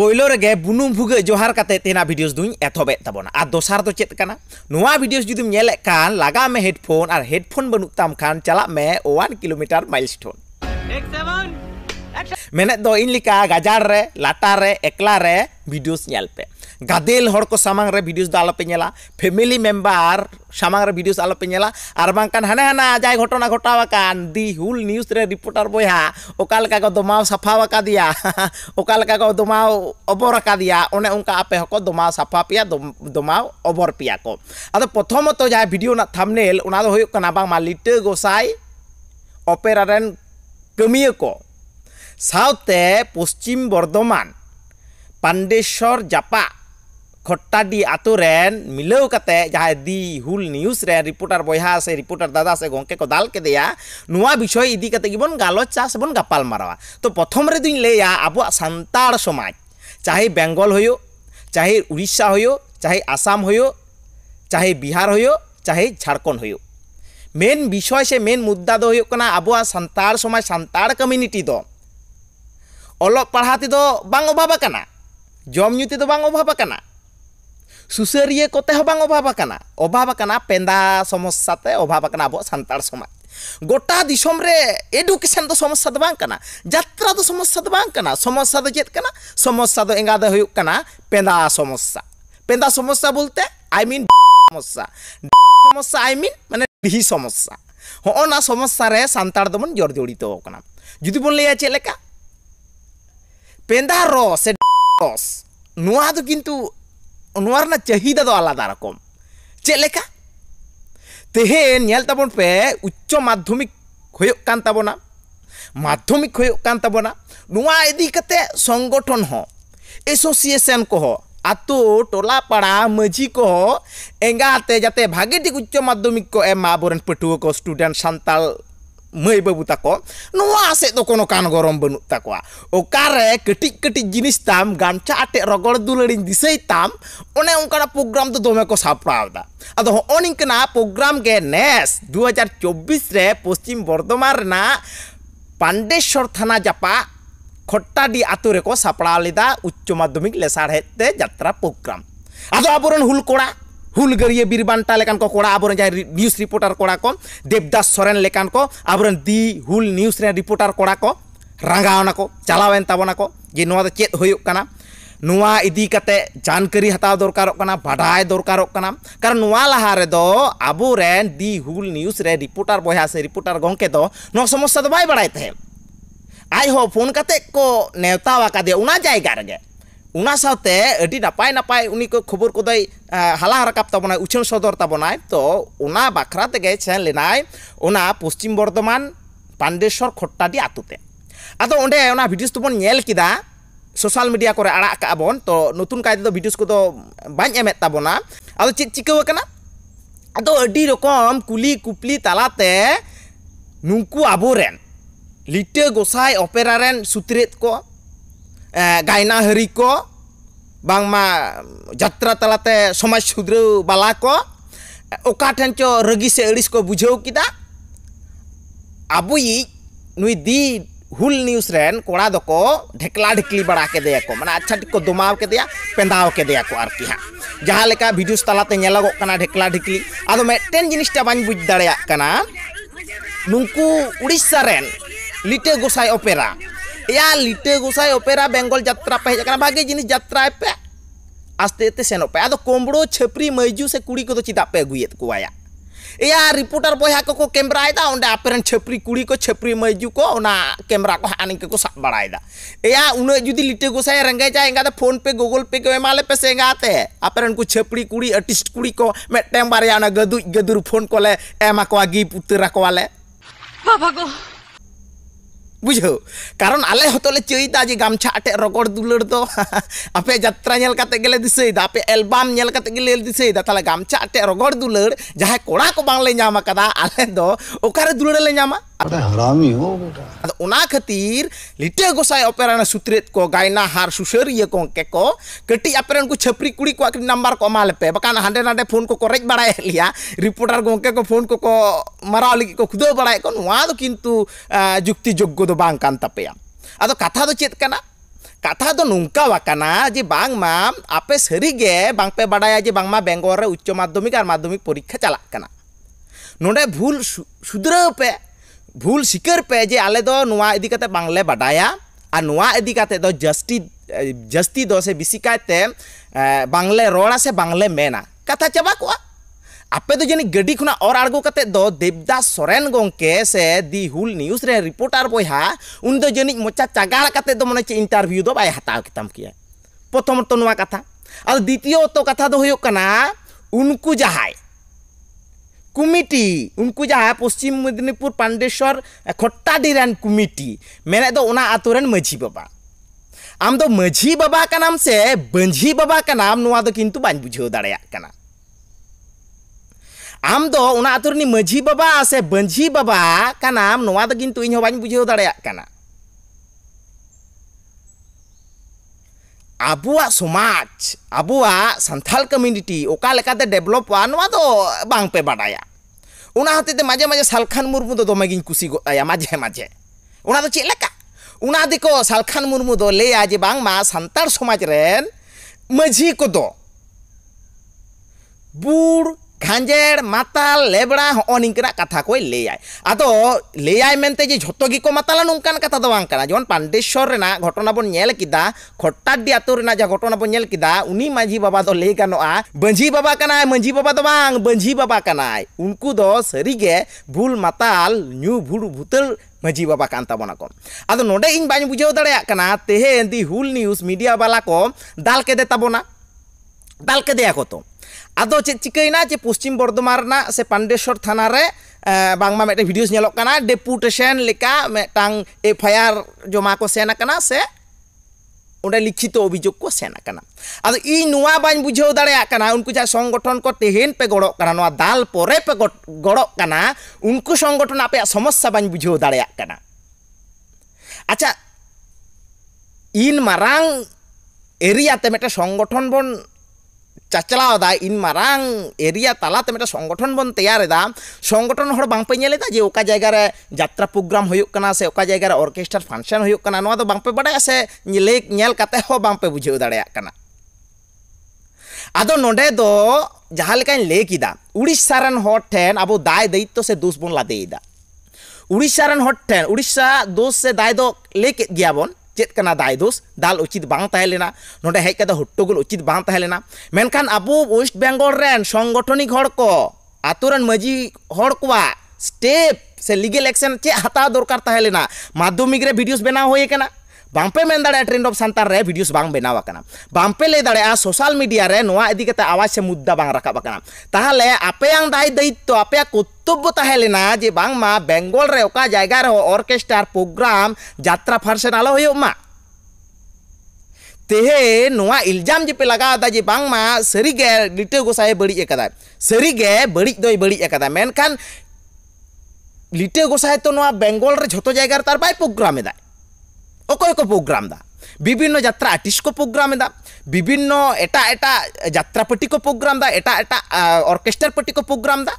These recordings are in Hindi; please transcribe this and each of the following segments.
पोलो रे बुनुम भुग जोहार तेना भिडियोस दुई एथबे तबन आ तो चेत भिडियोस जुदीम नेले कान में हेडफोन और हेडफोन बनू ताम खान चला में 1 किलोमीटर माइलस्टोन मेने दो इन लिका गाजार भिडियोस नेल गादेल को सामांग रे वीडियोस दा आलोपे नेला फैमिली मेंबर सामांग रे वीडियोस आलोपे और बाखान बांकान हने जै घटना घटावाकान दी हुल न्यूज़ रे रिपोर्टर बोया ओका को दमाव सफावा का दिया ओका लेका को दमाव अबर का दिया ओने उनका आपे हको दमाव सफा पिया दमाव अबर पिया को अद प्रथम तो जाय वीडियो ना थंबनेल ओना दो होयो कना को साउते पश्चिम बर्धमान पांडेश्वर जापा ᱠᱷᱚᱴᱴᱟᱰᱤ ᱟᱛᱳ ᱨᱮᱱ ᱢᱤᱞᱟᱹᱣ ᱠᱟᱛᱮ ᱡᱟᱦᱟᱸᱭ ᱫᱤ ᱦᱩᱞ ᱱᱤᱭᱩᱡ ᱨᱮᱱ ᱨᱤᱯᱳᱴᱟᱨ ᱵᱚᱭᱦᱟ ᱥᱮ ᱨᱤᱯᱳᱴᱟᱨ ᱫᱟᱫᱟ ᱥᱮ ᱜᱚᱝᱠᱮ ᱠᱚ ᱫᱟᱞ ᱠᱮᱫᱮᱭᱟ ᱱᱚᱣᱟ ᱵᱤᱥᱚᱭ ᱤᱫᱤ ᱠᱟᱛᱮ ᱜᱮᱵᱚᱱ ᱜᱟᱞᱚᱪᱟ ᱥᱮᱵᱚᱱ ᱜᱟᱯᱟᱞ ᱢᱟᱨᱟᱣᱟ ᱛᱚ ᱯᱨᱚᱛᱷᱚᱢ ᱨᱮᱫᱩᱧ ᱞᱟᱹᱭᱟ ᱟᱵᱚᱣᱟᱜ ᱥᱟᱱᱛᱟᱲ ᱥᱚᱢᱟᱡᱽ ᱪᱟᱦᱮ ᱵᱮᱝᱜᱚᱞ ᱦᱩᱭᱩᱜ ᱪᱟᱦᱮ ᱩᱲᱤᱥᱥᱟ ᱦᱩᱭᱩᱜ ᱪᱟᱦᱮ ᱟᱥᱟᱢ ᱦᱩᱭᱩᱜ ᱪᱟᱦᱮ ᱵᱤᱦᱟᱨ ᱦᱩᱭᱩᱜ ᱪᱟᱦᱮ ᱡᱷᱟᱲᱠᱷᱚᱸᱰ ᱦᱩᱭᱩᱜ মেন বিষয় সে মেন মুদ্দা দো হয়ে আবহাওয়া সান্তার সমাজ সান্তার কমিউনিটি দো অলপ পাড়হাতে দো বাং অভাব কানা জমনুতে দো বাং অভাব কানা ᱥᱩᱥᱟᱹᱨᱤᱭᱟᱹ ᱠᱚᱛᱮ ᱦᱚᱸ ᱵᱟᱝ ᱚᱵᱷᱟᱵ ᱟᱠᱟᱱᱟ ᱚᱵᱷᱟᱵ ᱟᱠᱟᱱᱟ ᱯᱮᱸᱫᱟ ᱥᱚᱢᱚᱥᱥᱟ ᱛᱮ ᱚᱵᱷᱟᱵ ᱟᱠᱟᱱᱟ ᱟᱵᱚᱣᱟᱜ ᱥᱟᱱᱛᱟᱲ ᱥᱚᱢᱟᱡᱽ ᱜᱚᱴᱟ ᱫᱤᱥᱚᱢ ᱨᱮ ᱮᱰᱩᱠᱮᱥᱚᱱ ᱫᱚ ᱥᱚᱢᱚᱥᱥᱟ ᱫᱚ ᱵᱟᱝ ᱠᱟᱱᱟ ᱡᱟᱛᱨᱟ ᱫᱚ ᱥᱚᱢᱚᱥᱥᱟ ᱫᱚ ᱵᱟᱝ ᱠᱟᱱᱟ ᱥᱚᱢᱚᱥᱥᱟ ᱫᱚ ᱪᱮᱫ ᱠᱟᱱᱟ ᱥᱚᱢᱚᱥᱥᱟ ᱫᱚ ᱮᱸᱜᱟ ᱫᱚ ᱦᱩᱭᱩᱜ ᱠᱟᱱᱟ ᱯᱮᱸᱫᱟ ᱥᱚᱢᱚᱥᱥᱟ ᱯᱮᱸᱫᱟ ᱥᱚᱢᱚᱥᱥᱟ ᱵᱚᱞᱛᱮ আই মিন সমস্যা সমস্যা আই মিন মানে ডিহি সমস্যা হগনা সমস্যা রে সান্তাড় দবন জর্জড়িত কানা যদি বন লইয়া চেলেকা পেন্দা রস রস নোয়া তো কিন্তু ᱱᱚᱣᱟ ᱨᱮᱱᱟᱜ ᱪᱟᱹᱦᱤᱫᱟ ᱫᱚ ᱟᱞᱟᱫᱟ ᱨᱚᱠᱚᱢ ᱪᱮᱫ ᱞᱮᱠᱟ ᱛᱮᱦᱮᱧ ᱧᱮᱞ ᱛᱟᱵᱚᱱ ᱯᱮ ᱩᱪᱪᱚ ᱢᱟᱫᱽᱫᱷᱚᱢᱤᱠ ᱦᱩᱭᱩᱜ ᱠᱟᱱ ᱛᱟᱵᱚᱱᱟ ᱢᱟᱫᱽᱫᱷᱚᱢᱤᱠ ᱦᱩᱭᱩᱜ ᱠᱟᱱ ᱛᱟᱵᱚᱱᱟ ᱱᱚᱣᱟ ᱤᱫᱤ ᱠᱟᱛᱮ ᱥᱚᱝᱜᱚᱴᱷᱚᱱ ᱦᱚᱸ ᱮᱥᱳᱥᱤᱭᱮᱥᱚᱱ ᱠᱚᱦᱚᱸ ᱟᱛᱳ ᱴᱚᱞᱟ ᱯᱟᱲᱟ ᱢᱟᱺᱡᱷᱤ ᱠᱚᱦᱚᱸ ᱮᱸᱜᱟᱛᱮ ᱡᱟᱛᱮ ᱵᱷᱟᱜᱮ ᱴᱷᱤᱠ ᱩᱪᱪᱚ ᱢᱟᱫᱽᱫᱷᱚᱢᱤᱠ ᱠᱚ ᱮᱢᱟ ᱟᱵᱚᱨᱮᱱ ᱯᱟᱹᱴᱷᱩᱣᱟᱹ ᱠᱚ ᱥᱴᱩᱰᱮᱱᱴ ᱥᱟᱱᱛᱟᱲ mai babu tako nua toko no kan gorom benu takwa o kare ketik ketik jenis tam gam cate rogol dulerin di sei tam one ungkara program to domeko ko saprauta atau oning kena program ke nes dua jar cobis re postim bordomar na pande shortana japa kota di aturiko saprauta ucuma domik lesar hette jatra program atau aburan hulkora. हुलगरिया बीरबान को आबरें जहाँ न्यूज रिपोर्टर कड़ा को देवदास सरन लेकान को आबरें दी हुल न्यूज रिपोर्टर कड़ा को रंगावना को चलावन ताबना को जे चेत होना नुआ इदी करते जानकारी हताव दरकार बाढ़ दरकार कारण लहारे अब दी हुल न्यूज रिपोर्टर बहा से रिपोर्टर गंके समस्या तो बै बड़ा तहत आज हो फोन को नेवतावे जगार साथ नपाय नपाय उन खबर कदय hala rakap tabonai uchen sodor tabonai to ona bakra tege chen lenai ona पश्चिम बर्धमान पांडेश्वर खट्टाडी आतुते ᱟᱫᱚ ᱚᱸᱰᱮ ᱚᱱᱟ ᱵᱷᱤᱰᱤᱭᱳᱥ ᱫᱚᱵᱚᱱ ᱧᱮᱞ ᱠᱮᱫᱟ ᱥᱳᱥᱟᱞ ᱢᱤᱰᱤᱭᱟ ᱠᱚᱨᱮ ᱟᱲᱟᱜ ᱠᱟᱜᱼᱟ ᱵᱚᱱ ᱛᱚ ᱱᱚᱛᱩᱱ ᱠᱟᱭ ᱛᱮᱫᱚ ᱵᱷᱤᱰᱤᱭᱳᱥ ᱠᱚᱫᱚ ᱵᱟᱹᱧ ᱮᱢᱮᱫ ᱛᱟᱵᱚᱱᱟ ᱟᱫᱚ ᱪᱮᱫ ᱪᱤᱠᱟᱹᱣ ᱟᱠᱟᱱᱟ ᱟᱫᱚ ᱟᱹᱰᱤ ᱨᱚᱠᱚᱢ ᱠᱩᱞᱤ ᱠᱩᱯᱞᱤ ᱛᱟᱞᱟᱛᱮ ᱱᱩᱝᱠᱩ ᱟᱵᱚᱨᱮᱱ ᱞᱤᱴᱟᱹ ᱜᱚᱥᱟᱭ ᱚᱯᱮᱨᱟ ᱨᱮᱱ ᱥᱩᱛᱨᱮᱫ ᱠᱚ ᱜᱟᱭᱱᱟᱦᱟᱹᱨᱤ ᱠᱚ जत्रा तलाते समाज सुधर बाला को ओकाठन चो रगी से अड़ीस को बुझे अब नई दि हूल न्यूज रेन कोड़ा दो को ढेकला ढेकली बड़ा के को मैं अच्छा को दुमाव के पेंदाव के जहाँ लेकिन भिडियोस तलाते नेलगोना ढेकला ढेकली अब मेटेन जिनटा बा बुझ दाड़ा नुकू उड़ीसा लिटे गोसाई ओपेरा या लिटे गोसाई ओपेरा बेंगल जत्रा पे हजना भागे जिन जत्रा पे आस्ते आस्ते सेनो पे आदो कोमड़ो छपरी मैजू से कुड़ी को तो पे अगुत को या रिपोर्टर बया को कैमराएदा ओंडे छपरी कुड़ी को छपरी मैजू को ओना कैमरा को हाँ के को सब बड़ा या उन जुदी लिटे गोसाई रंगेजा एंगा तो फोन पे गूगल पे को एमाले पे सेंगाते है को छपरी कुड़ी आर्टिस्ट कुड़ी को मेटेम बारे आना गदुर फोन को गिफ्ट उतरा बाबा को बुझो कारण आले हतले चयदा जे गामछा अटे रगड़ दुलड़ दो आपे यात्रा नेल काते गेले दिसैदा आपे एल्बम नेल काते गेले दिसैदा ताले गामछा अटे रगड़ दुलड़ जहां कोड़ा को बांगले ᱧᱟᱢ ᱠᱟᱫᱟ ᱟᱞᱮ ᱫᱚ ᱚᱠᱟᱨᱮ ᱫᱩᱞᱟᱹᱲ ᱞᱮ ᱧᱟᱢᱟ ᱟᱫᱚ ᱦᱟᱨᱟᱢᱤ ᱦᱚ ᱵᱮᱴᱟ ᱟᱫᱚ ᱚᱱᱟ ᱠᱷᱟᱹᱛᱤᱨ ᱞᱤᱴᱟᱹ ᱜᱚᱥᱟᱭ ᱚᱯᱮᱨᱟᱱᱟ ᱥᱩᱛᱨᱮᱛ ᱠᱚ ᱜᱟᱭᱱᱟ ᱦᱟᱨ ᱥᱩᱥᱟᱹᱨᱤᱭᱟᱹ ᱠᱚ ᱠᱮ ᱠᱚ ᱠᱟᱹᱴᱤᱡ ᱟᱯᱮᱨᱮᱱ ᱠᱚ ᱪᱷᱟᱹᱯᱨᱤ ᱠᱩᱲᱤ ᱠᱚᱣᱟᱜ ᱱᱟᱢᱵᱟᱨ ᱠᱚ ᱮᱢᱟ ᱞᱮᱯᱮ ᱵᱟᱠᱷᱟᱱ ᱦᱟᱸᱰᱮ ᱱᱟᱰᱮ ᱯᱷᱳᱱ ᱠᱚ ᱠᱚᱨᱮᱡ ᱵᱟᱲᱟᱭ ᱞᱮᱭᱟ ᱨᱤᱯᱳᱨᱴᱟᱨ ᱜᱚᱝᱠᱮ ᱠᱚ ᱯᱷᱳᱱ ᱠᱚ ᱠᱚ ᱢᱟᱨᱟᱣ ᱞᱟᱹᱜᱤᱫ ᱠᱚ ᱠᱷᱩᱫᱟᱹᱣ ᱵᱟᱲᱟᱭᱮᱫ ᱠᱚ ᱱᱚᱣᱟ ᱫᱚ ᱠᱤᱱᱛᱩ ᱡᱩᱠᱛᱤ ᱡᱳᱜᱽᱜᱚ ᱫᱚ ᱵᱟᱝ ᱠᱟᱱ ᱛᱟᱯᱮᱭᱟ ᱟᱫᱚ ᱠᱟᱛᱷᱟ ᱫᱚ ᱪᱮᱫ ᱠᱟᱱᱟ ᱠᱟᱛᱷᱟ ᱫᱚ ᱱᱚᱝᱠᱟ ᱟᱠᱟᱱᱟ ᱡᱮ ᱵᱟᱝᱢᱟ ᱟᱯᱮ ᱥᱟᱹᱨᱤᱜᱮ ᱵᱟᱝᱯᱮ ᱵᱟᱰᱟᱭᱟ ᱡᱮ ᱵᱟᱝᱢᱟ ᱵᱮᱝᱜᱚᱞ ᱨᱮ ᱩᱪᱪᱚ ᱢᱟᱫᱽᱫᱷᱚᱢᱤᱠ ᱟᱨ ᱢᱟᱫᱽᱫᱷᱚᱢᱤᱠ ᱯᱚᱨᱤᱠᱠᱷᱟ ᱪᱟᱞᱟᱜ ᱠᱟᱱᱟ ᱱᱚᱰᱮ ᱵᱷᱩᱞ ᱥᱩᱫᱷᱨᱟᱹᱣ ᱯᱮ ᱵᱷᱩᱞ ᱥᱤᱠᱟᱹᱨ ᱯᱮ ᱡᱮ ᱟᱞᱮ ᱫᱚ ᱱᱚᱣᱟ ᱤᱫᱤ ᱠᱟᱛᱮ ᱵᱟᱝᱞᱮ ᱵᱟᱰᱟᱭᱟ ᱟᱨ ᱱᱚᱣᱟ ᱤᱫᱤ ᱠᱟᱛᱮ ᱫᱚ ᱡᱟᱹᱥᱛᱤ ᱡᱟᱹᱥᱛᱤ ᱫᱚ ᱥᱮ ᱵᱮᱥᱤ ᱠᱟᱭᱛᱮ ᱵᱟᱝᱞᱮ ᱨᱚᱲᱟ ᱥᱮ ᱵᱟᱝᱞᱮ ᱢᱮᱱᱟ ᱠᱟᱛᱷᱟ ᱪᱟᱵᱟ ᱠᱚᱜᱼᱟ आपे तो जानी गड्डी खुना और आड़गो कते दो देवदास सोरेन गोंके से दी हुल न्यूज रे रिपोर्टर बयहा उन दो जानी मोचा चागाड़ कते दो मने इंटरव्यू दो बाय हटाव कितम किया प्रथम तो नुवा कथा और द्वितीय तो कथा दो होयो कना उनको जहाय कमिटी उनको जहां पश्चिम मेदिनीपुर पांडेश्वर खट्टाडी रन कमिटी मेने दो उना आतोरेन मजी बाबा आम दो मजी बाबा कनाम से बंजी बाबा कनाम नुवा दो किंतु बान बुझो दाड़या कना आम दो उना आतुर नी मझी बाबा से बंझी बाबा का नाम नोवा तो किंतु इन हो बाई बुझे दाड़े काना আবুয়া সমাজ আবুয়া সান্থাল কমিউনিটি ওকা লেকাতে ডেভেলপ হওয়া নোয়া তো বাং পে বাডায়া ওনা হাতেতে মাঝে মাঝে সালখান মুরমু তো দমে গিন কুসি গয়া মাঝে মাঝে ওনা তো চেদ লেকা ওনা দিকো সালখান মুরমু দো লেয়া যে বাং মা সান্তাল সমাজ রেন মাঝি কো দো বুড় ᱠᱷᱟᱸᱡᱮᱲ ᱢᱟᱛᱟᱞ ᱞᱮᱵᱲᱟ ᱦᱚᱸᱜᱼᱚ ᱱᱤᱝᱠᱟᱹᱱᱟᱜ ᱠᱟᱛᱷᱟ ᱠᱚᱭ ᱞᱟᱹᱭᱟᱭ ᱟᱫᱚ ᱞᱟᱹᱭᱟᱭ ᱢᱮᱱᱛᱮ ᱡᱮ ᱡᱷᱚᱛᱚ ᱜᱮᱠᱚ ᱢᱟᱛᱟᱞᱟ ᱱᱚᱝᱠᱟᱱ ᱠᱟᱛᱷᱟ ᱫᱚ ᱵᱟᱝ ᱠᱟᱱᱟ ᱡᱮᱢᱚᱱ ᱯᱟᱱᱰᱮᱥᱥᱚᱨ ᱨᱮᱱᱟᱜ ᱜᱷᱚᱴᱚᱱᱟ ᱵᱚᱱ ᱧᱮᱞ ᱠᱮᱫᱟ ᱠᱷᱚᱴᱴᱟᱰᱰᱤ ᱟᱛᱳ ᱨᱮᱱᱟᱜ ᱡᱟ ᱜᱷᱚᱴᱚᱱᱟ ᱵᱚᱱ ᱧᱮᱞ ᱠᱮᱫᱟ ᱩᱱᱤ ᱢᱟᱺᱡᱷᱤ ᱵᱟᱵᱟ ᱫᱚ ᱞᱟᱹᱭ ᱜᱟᱱᱚᱜᱼᱟ ᱢᱟᱺᱡᱷᱤ ᱵᱟᱵᱟ ᱠᱟᱱᱟᱭ ᱢᱟᱺᱡᱷᱤ ᱵᱟᱵᱟ ᱫᱚ ᱵᱟᱝ ᱢᱟᱺᱡᱷᱤ ᱵᱟᱵᱟ ᱠᱟᱱᱟᱭ ᱩᱱᱠᱩ ᱫᱚ ᱥᱟᱹᱨᱤᱜᱮ ᱵᱷᱩᱞ ᱢᱟᱛᱟᱞ ᱧᱩ ᱵᱷᱩᱲᱩ ᱵᱷᱩᱛᱟᱹᱲ ᱢᱟᱺᱡᱷᱤ ᱵᱟᱵᱟ ᱠᱟᱱ ᱛᱟᱵᱚᱱᱟ ᱠᱚ ᱟᱫᱚ ᱱᱚᱰᱮ ᱤᱧ ᱵᱟᱹᱧ ᱵᱩᱡᱷᱟᱹᱣ ᱫᱟᱲᱮᱭᱟᱜ ᱠᱟᱱᱟ ᱛᱮᱦᱮᱧ ᱫᱤ ᱦᱩᱞ ᱱᱤᱭᱩᱡ ᱢᱤᱰᱤᱭᱟ ᱵᱟᱞᱟ ᱠᱚ ᱫᱟᱞ ᱠᱮᱫᱮ ᱛᱟᱵᱚᱱᱟ ᱫᱟᱞ ᱠᱮᱫᱮᱭᱟ ᱠᱚ ᱛᱚ ᱟᱫᱚ ᱪᱮᱫ ᱪᱤᱠᱟᱹᱭᱱᱟ ᱡᱮ ᱯᱚᱥᱪᱤᱢ ᱵᱚᱨᱫᱷᱚᱢᱟᱱ ᱨᱮᱱᱟᱜ ᱥᱮ ᱯᱟᱱᱰᱮᱥᱥᱚᱨ ᱛᱷᱟᱱᱟ ᱨᱮ ᱵᱟᱝᱢᱟ ᱢᱤᱫᱴᱮᱱ ᱵᱷᱤᱰᱤᱭᱳᱥ ᱧᱮᱞᱚᱜ ᱠᱟᱱᱟ ᱰᱮᱯᱩᱴᱮᱥᱚᱱ ᱞᱮᱠᱟ ᱢᱤᱫᱴᱟᱝ ᱮᱯᱷᱟᱭᱟᱨ ᱡᱚᱢᱟ ᱠᱚ ᱥᱮᱱ ᱟᱠᱟᱱᱟ ᱥᱮ ᱚᱸᱰᱮ ᱞᱤᱠᱷᱤᱛᱚ ᱚᱵᱷᱤᱡᱳᱜᱽ ᱠᱚ ᱥᱮᱱ ᱟᱠᱟᱱᱟ ᱟᱫᱚ ᱤᱧ ᱱᱚᱣᱟ ᱵᱟᱹᱧ ᱵᱩᱡᱷᱟᱹᱣ ᱫᱟᱲᱮᱭᱟᱜ ᱠᱟᱱᱟ ᱩᱱᱠᱩ ᱡᱟᱦᱟᱸ ᱥᱚᱝᱜᱚᱴᱷᱚᱱ ᱠᱚ ᱛᱮᱦᱮᱧ ᱯᱮ ᱜᱚᱲᱚᱜ ᱠᱟᱱᱟ ᱱᱚᱣᱟ ᱫᱟᱞ ᱯᱚᱨᱮ ᱯᱮ ᱜᱚᱲᱚᱜ ᱠᱟᱱᱟ ᱩᱱᱠᱩ ᱥᱚᱝᱜᱚᱴᱷᱚᱱ ᱟᱯᱮᱭᱟᱜ ᱥᱚᱢᱚᱥᱥᱟ ᱵᱟᱹᱧ ᱵᱩᱡᱷᱟᱹᱣ ᱫᱟᱲᱮᱭᱟᱜ ᱠᱟᱱᱟ ᱟᱪᱪᱷᱟ ᱤᱱ ᱢᱟᱨᱟᱝ ᱮᱨᱤᱭᱟᱛᱮ ᱢᱤᱫᱴᱮᱱ ᱥᱚᱝᱜᱚᱴᱷᱚᱱ ᱵᱚᱱ ᱪᱟᱪᱞᱟᱣ ᱮᱫᱟ ᱤᱧ ᱢᱟᱨᱟᱝ ᱮᱨᱤᱭᱟ ᱛᱟᱞᱟᱛᱮ ᱢᱤᱫᱴᱟᱝ ᱥᱚᱝᱜᱚᱴᱷᱚᱱ ᱵᱚᱱ ᱛᱮᱭᱟᱨ ᱮᱫᱟ ᱥᱚᱝᱜᱚᱴᱷᱚᱱ ᱦᱚᱲ ᱵᱟᱝᱯᱮ ᱧᱮᱞ ᱮᱫᱟ ᱡᱮ ᱚᱠᱟ ᱡᱟᱭᱜᱟ ᱨᱮ ᱡᱟᱛᱨᱟ ᱯᱨᱳᱜᱨᱟᱢ ᱦᱩᱭᱩᱜ ᱠᱟᱱᱟ ᱥᱮ ᱚᱠᱟ ᱡᱟᱭᱜᱟ ᱨᱮ ᱚᱨᱠᱮᱥᱴᱟᱨ ᱯᱷᱟᱱᱥᱮᱱ ᱦᱩᱭᱩᱜ ᱠᱟᱱᱟ ᱱᱚᱣᱟ ᱫᱚ ᱵᱟᱝᱯᱮ ᱵᱟᱰᱟᱭᱟ ᱥᱮ ᱞᱟᱹᱭ ᱧᱮᱞ ᱠᱟᱛᱮ ᱦᱚᱸ ᱵᱟᱝᱯᱮ ᱵᱩᱡᱷᱟᱹᱣ ᱫᱟᱲᱮᱭᱟᱜ ᱠᱟᱱᱟ ᱟᱫᱚ ᱱᱚᱰᱮ ᱫᱚ ᱡᱟᱦᱟᱸ ᱞᱮᱠᱟᱧ ᱞᱟᱹᱭ ᱠᱮᱫᱟ ᱩᱲᱤᱥᱥᱟ ᱨᱮᱱ ᱦᱚᱲ ᱴᱷᱮᱱ ᱟᱵᱚ ᱫᱟᱭ ᱫᱟᱭᱤᱛᱛᱚ ᱥᱮ ᱫᱳᱥ ᱵᱚᱱ ᱞᱟᱫᱮᱭᱮᱫᱟ ᱩᱲᱤᱥᱥᱟ ᱨᱮᱱ ᱦᱚᱲ ᱴᱷᱮᱱ ᱩᱲᱤᱥᱥᱟ ᱫᱳᱥ ᱥᱮ ᱫᱟᱭ ᱫᱚ ᱞᱟᱹᱭ ᱠᱮᱫ ᱜᱮᱭᱟᱵᱚᱱ ᱪᱮᱫ ᱠᱟᱱᱟ ᱫᱟᱭ ᱫᱳᱥ ᱫᱟᱞ ᱩᱪᱤᱛ ᱵᱟᱝ ᱛᱟᱦᱮᱸ ᱞᱮᱱᱟ ᱱᱚᱰᱮ ᱦᱮᱡ ᱠᱟᱛᱮ ᱦᱩᱴᱴᱩᱜᱩᱞ ᱩᱪᱤᱛ ᱵᱟᱝ ᱛᱟᱦᱮᱸ ᱞᱮᱱᱟ ᱢᱮᱱᱠᱷᱟᱱ ᱟᱵᱚ ᱳᱭᱮᱥᱴ ᱵᱮᱝᱜᱚᱞ ᱨᱮᱱ ᱥᱚᱝᱜᱚᱴᱷᱚᱱᱤᱠ ᱦᱚᱲ ᱠᱚ ᱟᱛᱳ ᱨᱮᱱ ᱢᱟᱹᱡᱷᱤ ᱦᱚᱲ ᱠᱚᱣᱟᱜ ᱥᱴᱮᱯ ᱥᱮ ᱞᱤᱜᱮᱞ ᱮᱠᱥᱮᱱ ᱪᱮᱫ ᱦᱟᱛᱟᱣ ᱫᱚᱨᱠᱟᱨ ᱛᱟᱦᱮᱸ ᱞᱮᱱᱟ ᱢᱟᱫᱽᱫᱷᱚᱢᱤᱠ ᱨᱮ ᱵᱷᱤᱰᱤᱭᱳᱥ ᱵᱮᱱᱟᱣ ᱦᱩᱭ ᱟᱠᱟᱱᱟ Bampe men rendop trend santar re video sebang benawa kana. Bampe le dale a ah, sosial media re noa edi kata awas se mudda bang rakap kana. Tahale ape yang dai dai to ape aku tubu tahale na bang ma bengol re oka jai gar ho orkestar program jatra farsen alo hiu ma. Tehe noa iljam je pelaga bang ma seri ge dite go sae beri e kata. Seri ge beri doi beri e kata men kan. Lite gosai to noa bengol re joto jai gar tar bai pukra me dai. ᱚᱠᱚᱭ ᱠᱚ ᱯᱨᱳᱜᱨᱟᱢ ᱫᱟ ᱵᱤᱵᱷᱤᱱᱱᱚ ᱡᱟᱛᱨᱟ ᱟᱨᱴᱤᱥᱴ ᱠᱚ ᱯᱨᱳᱜᱨᱟᱢ ᱮᱫᱟ ᱵᱤᱵᱷᱤᱱᱱᱚ ᱮᱴᱟᱜ ᱮᱴᱟᱜ ᱡᱟᱛᱨᱟ ᱯᱟᱴᱤ ᱠᱚ ᱯᱨᱳᱜᱨᱟᱢ ᱫᱟ ᱮᱴᱟᱜ ᱮᱴᱟᱜ ᱚᱨᱠᱮᱥᱴᱟᱨ ᱯᱟᱴᱤ ᱠᱚ ᱯᱨᱳᱜᱨᱟᱢ ᱫᱟ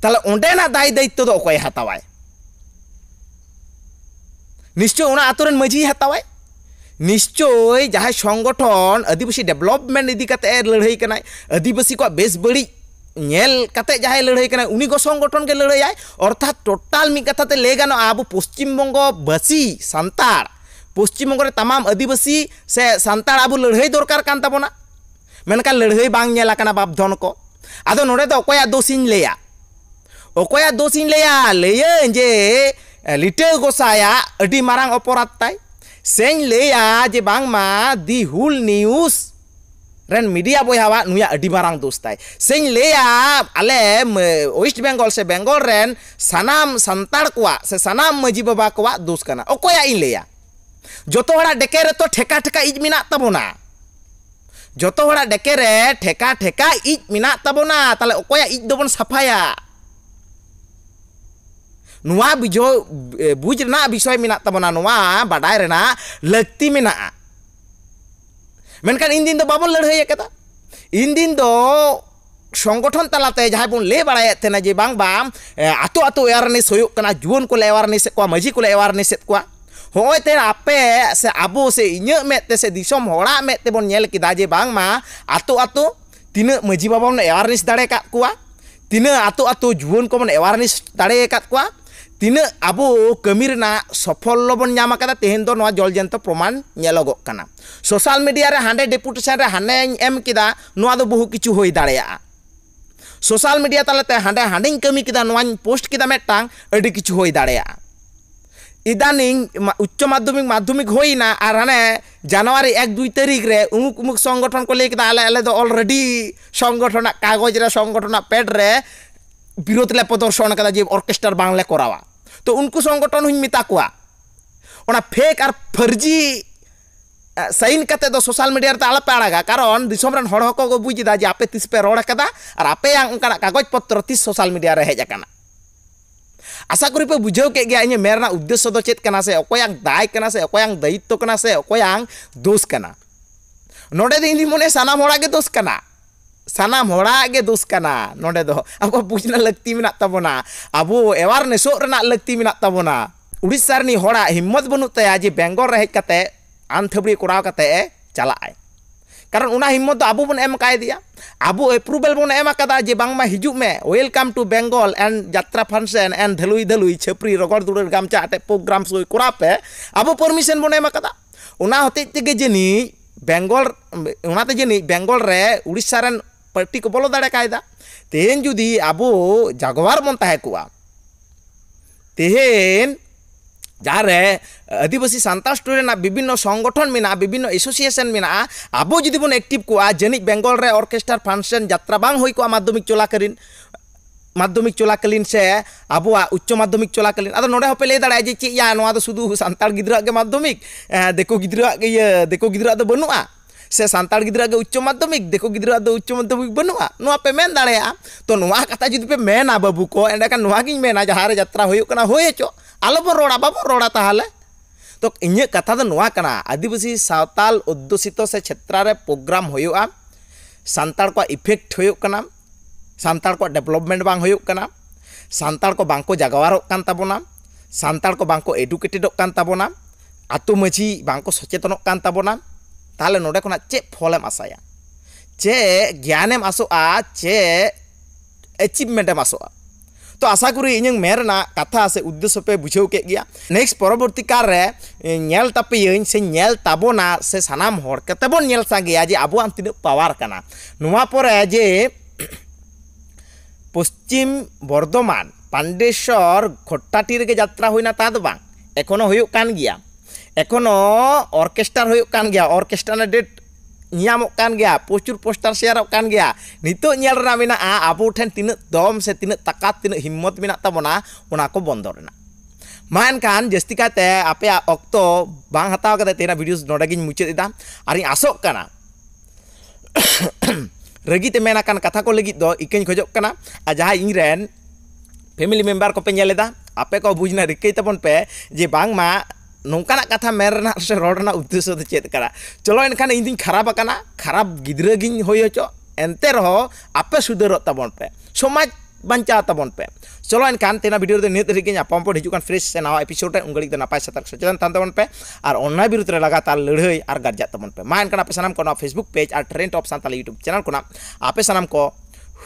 ᱛᱟᱦᱞᱮ ᱚᱸᱰᱮᱱᱟᱜ ᱫᱟᱭ ᱫᱟᱭᱤᱛᱛᱚ ᱫᱚ ᱚᱠᱚᱭ ᱦᱟᱛᱟᱣᱟᱭ निश्चय उना आतुरन मजी हतावे निश्चय जहाँ संगठन आदिवासी डेवलपमेंट इदी कते लड़ाई कनाय आदिवासी को बेस बड़ी ᱧেল কাᱛᱮ ᱡᱟᱦᱟᱭ ᱞᱟᱹᱲᱟᱹᱭ ᱠᱟᱱᱟ ᱩᱱᱤ ᱜᱚ ᱥᱚᱝᱜᱚᱴᱚᱱ ᱜᱮ ᱞᱟᱹᱲᱟᱹᱭᱟᱭ ᱚᱨᱛᱷᱟᱛ ᱴᱚᱴᱟᱞ ᱢᱤ ᱠᱟᱛᱷᱟᱛᱮ ᱞᱮᱜᱟᱱᱚ ᱟᱵᱚ ᱯᱚᱥᱪᱤᱢᱵᱚᱝᱜᱚ ᱵᱟᱥᱤ ᱥᱟᱱᱛᱟᱲ ᱯᱚᱥᱪᱤᱢᱵᱚᱝᱜᱚᱨᱮ ᱛᱟᱢᱟᱢ ᱟᱫᱤᱵᱟᱥᱤ ᱥᱮ ᱥᱟᱱᱛᱟᱲ ᱟᱵᱚ ᱞᱟᱹᱲᱟᱹᱭ ᱫᱚᱨᱠᱟᱨ ᱠᱟᱱ ᱛᱟᱵᱚᱱᱟ ᱢᱮᱱᱠᱟ ᱞᱟᱹᱲᱟᱹᱭ ᱵᱟᱝ ᱧᱮᱞᱟᱠᱟᱱᱟ ᱵᱟᱵᱫᱷᱚᱱ ᱠᱚ ᱟᱫᱚ ᱱᱚᱲᱮ ᱫᱚ ᱚᱠᱚᱭᱟ ᱫᱚᱥᱤᱧ ᱞᱮᱭᱟ ᱚᱠᱚᱭᱟ ᱫᱚ रेन मीडिया बयावा नुया अडी दोस्ताय सेंग लेया आले वेस्ट बेंगल से बेंगल रेन सनाम संताड़ कोवा से सनाम मजी बाबा कोवा दोष कना ओकोया इन लेया जोतो हड़ा डेके रे तो ठेका ठेका इज मिना तबोना जोतो हड़ा डेके रे ठेका ठेका इज मिना तबोना ताले ओकोया इज दोबन सफाया नुवा बिजो बुज विषय मिना तबोना नुवा बाडाय रेना लगती मिना ᱢᱮᱱᱠᱷᱟᱱ ᱤᱧ ᱫᱤᱱ ᱫᱚ ᱵᱟᱵᱚᱱ ᱞᱟᱹᱲᱦᱟᱹᱭ ᱟᱠᱟᱫᱟ ᱤᱧ ᱫᱤᱱ ᱫᱚ ᱥᱚᱝᱜᱚᱴᱷᱚᱱ ᱛᱟᱞᱟᱛᱮ ᱡᱟᱦᱟᱸᱭ ᱵᱚᱱ ᱞᱟᱹᱭ ᱵᱟᱲᱟᱭᱮᱫ ᱛᱟᱦᱮᱱᱟ ᱡᱮ ᱵᱟᱝ ᱵᱟᱝ ᱟᱛᱳ ᱟᱛᱳ ᱮᱣᱟᱨᱱᱮᱥ ᱦᱩᱭᱩᱜ ᱠᱟᱱᱟ ᱡᱩᱣᱟᱹᱱ ᱠᱚᱞᱮ ᱮᱣᱟᱨᱱᱮᱥᱮᱫ ᱠᱚᱣᱟ ᱢᱟᱺᱡᱷᱤ ᱠᱚᱞᱮ ᱮᱣᱟᱨᱱᱮᱥᱮᱫ ᱠᱚᱣᱟ ᱦᱚᱜᱼᱚᱭ ᱛᱮ ᱟᱯᱮ ᱥᱮ ᱟᱵᱚ ᱥᱮ ᱤᱧᱟᱹᱜ ᱢᱮᱫ ᱛᱮ ᱥᱮ ᱫᱤᱥᱚᱢ ᱦᱚᱲᱟᱜ ᱢᱮᱫ ᱛᱮᱵᱚᱱ ᱧᱮᱞ ᱠᱮᱫᱟ ᱡᱮ ᱵᱟᱝᱢᱟ ᱟᱛᱳ ᱟᱛᱳ ᱛᱤᱱᱟᱹᱜ ᱢᱟᱺᱡᱷᱤ ᱵᱟᱵᱚᱱ ᱮᱣᱟᱨᱱᱮᱥ ᱫᱟᱲᱮ ᱠᱟᱜ ᱠᱚᱣᱟ ᱛᱤᱱᱟᱹᱜ ᱟᱛᱳ ᱟᱛᱳ ᱡᱩᱣᱟᱹᱱ ᱠᱚᱵᱚᱱ ᱮᱣᱟᱨᱱᱮᱥ ᱫᱟᱲᱮ ᱟᱠᱟᱫ ᱠᱚᱣᱟ ᱛᱤᱱᱟᱹᱜ ᱟᱵᱚ ᱠᱟᱹᱢᱤ ᱨᱮᱱᱟᱜ ᱥᱚᱯᱷᱚᱞ ᱵᱚᱱ ᱧᱟᱢ ᱟᱠᱟᱫᱟ ᱛᱮᱦᱮᱧ ᱫᱚ ᱱᱚᱣᱟ ᱡᱚᱞ ᱡᱚᱱᱛᱚ ᱯᱨᱚᱢᱟᱱ ᱧᱮᱞᱚᱜᱚᱜ ᱠᱟᱱᱟ ᱥᱳᱥᱟᱞ ᱢᱤᱰᱤᱭᱟ ᱨᱮ ᱦᱟᱸᱰᱮ ᱰᱮᱯᱩᱴᱮᱥᱚᱱ ᱨᱮ ᱦᱟᱱᱮᱧ ᱮᱢ ᱠᱮᱫᱟ ᱱᱚᱣᱟ ᱫᱚ ᱵᱚᱦᱩ ᱠᱤᱪᱷᱩ ᱦᱩᱭ ᱫᱟᱲᱮᱭᱟᱜᱼᱟ ᱥᱳᱥᱟᱞ ᱢᱤᱰᱤᱭᱟ ᱛᱟᱞᱟᱛᱮ ᱦᱟᱸᱰᱮ ᱦᱟᱸᱰᱮᱧ ᱠᱟᱹᱢᱤ ᱠᱮᱫᱟ ᱱᱚᱣᱟᱧ ᱯᱳᱥᱴ ᱠᱮᱫᱟ ᱢᱤᱫᱴᱟᱝ ᱟᱹᱰᱤ ᱠᱤᱪᱷᱩ ᱦᱩᱭ ᱫᱟᱲᱮᱭᱟᱜᱼᱟ ইদানিং উচ্চ মাধ্যমিক মাধ্যমিক হই না আর হানে জানুয়ারি এক দুই তারিখ রে উমুক উমুক সংগঠন কো লেখা আলে আলে তো অলরেডি সংগঠন কাগজ রে সংগঠন পেড রে বিরোধ লে প্রদর্শন কাদা যে অর্কেস্ট্রার বাংলা করাওয়া तो उनको संगठन हूँ मता को फेक और फर्जी सैन करते दो सोशल मीडिया रे आलपे आड़ा कारण दिसम रेन हड़ को बुझदा जे आपे तिस पे और आपे अंकना कागज पत्र तीस सोशल मीडिया रे हेज कना आशा करी पे के गया उद्देश्य तो चेत से अकोयांग दाय से अकोयांग दायित्व से अकोयांग दोष कना नोडे दिन मन साना मोड़ा दोष कना सानाम होड़ा के दुष्कना नोडे दो अब बुझना लगती अब एवारनेस लगती में उड़ीसा रनी होड़ा हिम्मत बनुतया जे बेंगल रे हेज आन थबड़ी कोड़ा चलाए कारण उना हिम्मत दो अब बन एम कायदिया अब एप्रूवल बन एम जे बांगमा हिजू में वेलकम टू बेंगल एंड यात्रा फंक्शन एंड धलुई धलुई छपरी रगड़ दुड़ गामचा अटे प्रोग्राम सोई कोड़ा पे अब परमिशन बन एम कदा उना बेंगल उनाते बेंगल उड़ीसा ᱯᱟᱨᱴᱤ ᱠᱚ ᱵᱚᱞᱚ ᱫᱟᱲᱮ ᱠᱟᱭᱫᱟ ᱛᱮᱦᱮᱧ ᱡᱩᱫᱤ ᱟᱵᱚ ᱡᱟᱜᱣᱟᱨ ᱵᱚᱱ ᱛᱟᱦᱮᱸ ᱠᱚᱜᱼᱟ ᱛᱮᱦᱮᱧ आदिवासी सानता स्टोरी विभिन्न संगठन में विभिन्न एसोसिएशन में अब जुदी बन एक्टिव को जानी बेंगल रे ऑर्केस्ट्रा फंक्शन जत्रा बांग होई को माध्यमिक चलाकालीन माध्यमिक चलाकालीन से अब उच्च माध्यमिक चलाकालीन अब नोड़े पे लै दाड़ा जे चेया शुद्ध सानतार गिद्रा माध्यमिक देखो गिद्रा देखो गिद्रा बनुआ से सानताड़ गिद्रा के उच्च माध्यमिक देखो गिद्रा दो उच्च माध्यमिक बनुआ पे मेन दाड़ेया तो नुआ कथा जुदी पे मेना बाबू को एंडा का नुआ गिन मेना जहां रे आलो बो रोड़ा बाबो रोड़ा ताहले तो इने कथा दो आदिवासी सावताल उद्दोषित से क्षेत्र प्रोग्राम होयोआ को इफेक्ट होयो कना सानताड़ को डेवलपमेंट बांग होयो को बांग को जगवारो को बांग एडुकेटेड कान ताबोना आतु मजी बांग सचेतन ᱛᱟᱦᱚᱞᱮ चे ᱠᱷᱚᱱᱟᱜ आसाया चे ᱟᱥᱟᱭᱟ ᱪᱮᱫ आ चे ᱪᱮᱫ ᱮᱪᱤᱵᱽᱢᱮᱱᱴᱮᱢ आ तो आशा करी इन मेरे कथा से उद्देश्य पे बुझे के गया नेक्स्ट परवर्ती काल तापेयन से नेल ना से सनाम हर के तबो नेल सांगे जे अब तीन पावर कना नुआ पर जे पश्चिम बर्धमान पांडेश्वर घट्टाटी जत्रा होना ता एखो हो गया एखोनो ऑर्केस्ट्रा हो कान गया ऑर्केस्ट्रा डेट ᱧᱟᱢᱚᱜ ᱠᱟᱱ ᱜᱮᱭᱟ ᱯᱨᱚᱪᱩᱨ ᱯᱳᱥᱴᱟᱨ ᱥᱮᱭᱟᱨᱚᱜ ᱠᱟᱱ ᱜᱮᱭᱟ ᱱᱤᱛᱚᱜ ᱧᱮᱞ ᱨᱮᱱᱟᱜ ᱢᱮᱱᱟᱜᱼᱟ ᱟᱵᱚ ᱴᱷᱮᱱ ᱛᱤᱱᱟᱹᱜ ᱫᱚᱢ ᱥᱮ ᱛᱤᱱᱟᱹᱜ ᱛᱟᱠᱟᱛ ᱛᱤᱱᱟᱹᱜ ᱦᱤᱢᱢᱚᱛ ᱢᱮᱱᱟᱜ ᱛᱟᱵᱚᱱᱟ ᱚᱱᱟ ᱠᱚ ᱵᱚᱱᱫᱚ ᱨᱮᱱᱟᱜ ᱢᱟ ᱮᱱᱠᱷᱟᱱ ᱡᱟᱹᱥᱛᱤ ᱠᱟᱭᱛᱮ ᱟᱯᱮᱭᱟᱜ ᱚᱠᱛᱚ ᱵᱟᱝ ᱦᱟᱛᱟᱣ ᱠᱟᱛᱮ ᱛᱮᱦᱮᱧᱟᱜ ᱵᱷᱤᱰᱤᱭᱳ ᱱᱚᱰᱮᱜᱤᱧ ᱢᱩᱪᱟᱹᱫ ᱮᱫᱟ ᱟᱨᱤᱧ ᱟᱥᱚᱜ ᱠᱟᱱᱟ ᱨᱟᱹᱜᱤᱛᱮ ᱢᱮᱱ ᱟᱠᱟᱱ ᱠᱟᱛᱷᱟ ᱠᱚ ᱞᱟᱹᱜᱤᱫ ᱫᱚ ᱤᱠᱟᱹᱧ ᱠᱷᱚᱡᱚᱜ ᱠᱟᱱᱟ ᱟᱨ ᱡᱟᱦᱟᱸᱭ ᱤᱧᱨᱮᱱ ᱯᱷᱮᱢᱤᱞᱤ ᱢᱮᱢᱵᱟᱨ ᱠᱚᱯᱮ ᱧᱮᱞ ᱮᱫᱟ ᱟᱯᱮ ᱠᱚ ᱵᱩᱡᱽᱱᱟ ᱨᱤᱠᱟᱹᱭ ᱛᱟᱵᱚᱱ ᱯᱮ ᱡᱮ ᱵᱟᱝᱢᱟ ᱱᱚᱝᱠᱟᱱᱟᱜ ᱠᱟᱛᱷᱟ ᱢᱮᱱ ᱨᱮᱱᱟᱜ ᱥᱮ ᱨᱚᱲ ᱨᱮᱱᱟᱜ ᱩᱫᱽᱫᱮᱥᱥᱚ ᱫᱚ ᱪᱮᱫ ᱠᱟᱱᱟ ᱪᱚᱞᱚ ᱮᱱᱠᱷᱟᱱ ᱤᱧ ᱫᱩᱧ ᱠᱷᱟᱨᱟᱯ ᱟᱠᱟᱱᱟ ᱠᱷᱟᱨᱟᱯ ᱜᱤᱫᱽᱨᱟᱹ ᱜᱤᱧ ᱦᱩᱭ ᱦᱚᱪᱚᱜ ᱮᱱᱛᱮ ᱨᱮᱦᱚᱸ ᱟᱯᱮ ᱥᱩᱫᱷᱟᱹᱨᱚᱜ ᱛᱟᱵᱚᱱ ᱯᱮ ᱥᱚᱢᱟᱡᱽ ᱵᱟᱧᱪᱟᱣ ᱛᱟᱵᱚᱱ ᱯᱮ ᱪᱚᱞᱚ ᱮᱱᱠᱷᱟᱱ ᱛᱮᱱᱟᱜ ᱵᱷᱤᱰᱤᱭᱳ ᱫᱚ ᱱᱤᱭᱟᱹ ᱛᱟᱹᱨᱤᱠ ᱜᱮ ᱧᱟᱯᱟᱢ ᱯᱚᱨ ᱦᱤᱡᱩᱜ ᱠᱟᱱ ᱯᱷᱨᱮᱥ ᱥᱮ ᱱᱟᱣᱟ ᱮᱯᱤᱥᱳᱰ ᱨᱮ ᱩᱱᱜᱷᱟᱹᱲᱤᱡ ᱫᱚ ᱱᱟᱯᱟᱭ ᱥᱟᱛᱟᱨ ᱥᱚᱪᱮᱛᱚᱱ ᱛᱟᱦᱮᱱ ᱛᱟᱵᱚᱱ ᱯᱮ ᱟᱨ ᱚᱱᱟ ᱵᱤᱨᱩᱫᱽ ᱨᱮ ᱞᱟᱜᱟᱛᱟᱨ ᱞᱟᱹᱲᱦᱟᱹᱭ ᱟᱨ ᱜᱟᱨᱡᱟᱜ ᱛᱟᱵᱚᱱ ᱯᱮ ᱢᱟ ᱮᱱᱠᱷᱟᱱ ᱟᱯᱮ ᱥᱟᱱᱟᱢ ᱠᱚ ᱱᱚᱣᱟ ᱯᱷᱮᱥᱵᱩᱠ ᱯᱮᱡ ᱟᱨ trend of Santali YouTube channel ᱠᱷᱚᱱᱟᱜ ᱟᱯᱮ ᱥᱟᱱᱟᱢ ᱠᱚ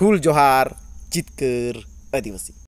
ᱦᱩᱞ ᱡᱚᱦᱟᱨ ᱡᱤᱛᱠᱟᱹᱨ ᱟᱹᱫᱤᱵᱟᱹᱥᱤ